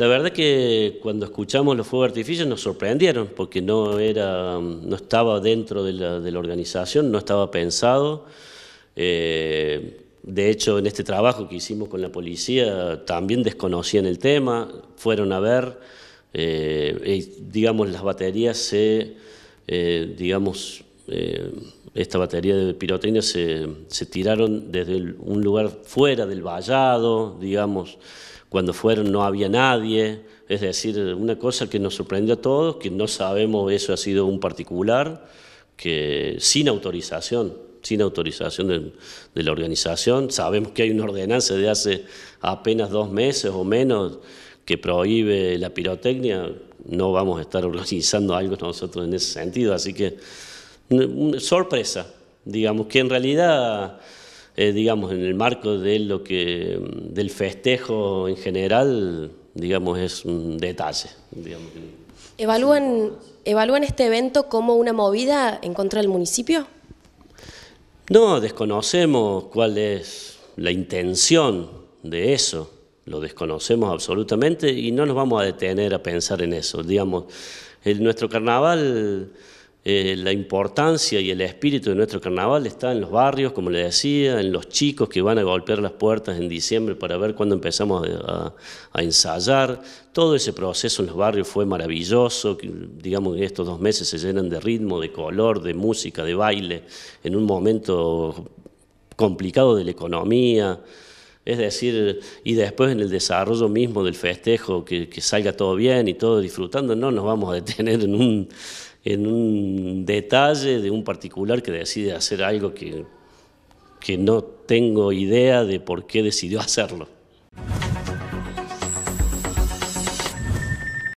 La verdad que cuando escuchamos los fuegos artificiales nos sorprendieron porque no, era, no estaba dentro de la, organización, no estaba pensado. Eh, de hecho, en este trabajo que hicimos con la policía también desconocían el tema, fueron a ver, eh, digamos, las baterías se, eh, digamos, eh, esta batería de pirotecnia se, tiraron desde un lugar fuera del vallado, digamos, cuando fueron no había nadie, es decir, una cosa que nos sorprende a todos, que no sabemos, eso ha sido un particular, que sin autorización, sin autorización de la organización, sabemos que hay una ordenanza de hace apenas dos meses o menos que prohíbe la pirotecnia, no vamos a estar organizando algo nosotros en ese sentido, así que sorpresa, digamos, que en realidad, eh, digamos, en el marco de lo que, del festejo en general, digamos, es un detalle. ¿Evalúan, ¿Evalúan este evento como una movida en contra del municipio? No, desconocemos cuál es la intención de eso, lo desconocemos absolutamente y no nos vamos a detener a pensar en eso. Digamos, nuestro carnaval eh, la importancia y el espíritu de nuestro carnaval está en los barrios, como le decía, en los chicos que van a golpear las puertas en diciembre para ver cuándo empezamos a, ensayar. Todo ese proceso en los barrios fue maravilloso, digamos que estos dos meses se llenan de ritmo, de color, de música, de baile, en un momento complicado de la economía. Es decir, y después en el desarrollo mismo del festejo, que, salga todo bien y todo disfrutando, no nos vamos a detener en un, en un detalle de un particular que decide hacer algo que, que no tengo idea de por qué decidió hacerlo.